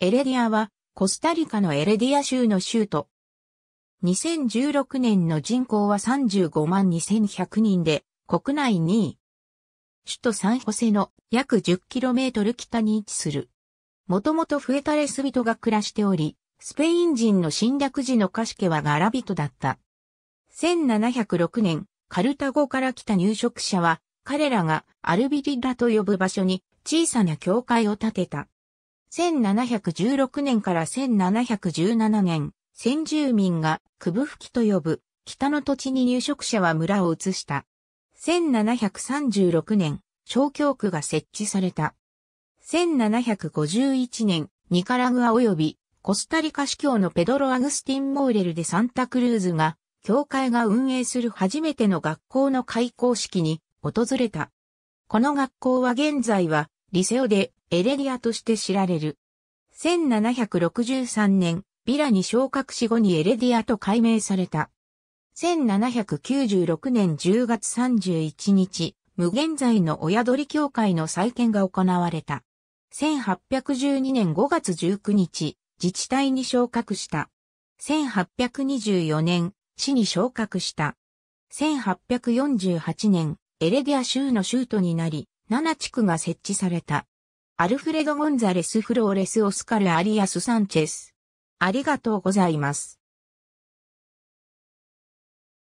エレディアは、コスタリカのエレディア州の州都。2016年の人口は35万2100人で、国内2位。首都サンホセの約 10km 北に位置する。もともとフエタレス人が暮らしており、スペイン人の侵略時のカシケはガラ人だった。1706年、カルタゴから来た入植者は、彼らがアルビリラと呼ぶ場所に小さな教会を建てた。1716年から1717年、先住民が区ブ吹きと呼ぶ北の土地に入植者は村を移した。1736年、小教区が設置された。1751年、ニカラグア及びコスタリカ司教のペドロ・アグスティン・モーレルでサンタクルーズが、教会が運営する初めての学校の開校式に訪れた。この学校は現在は、リセオでエレディアとして知られる。1763年、ビラに昇格し後にエレディアと改名された。1796年10月31日、無限在の親鳥協会の再建が行われた。1812年5月19日、自治体に昇格した。1824年、市に昇格した。1848年、エレディア州の州都になり、7地区が設置された。アルフレド・ゴンザレス・フローレス・オスカル・アリアス・サンチェス。ありがとうございます。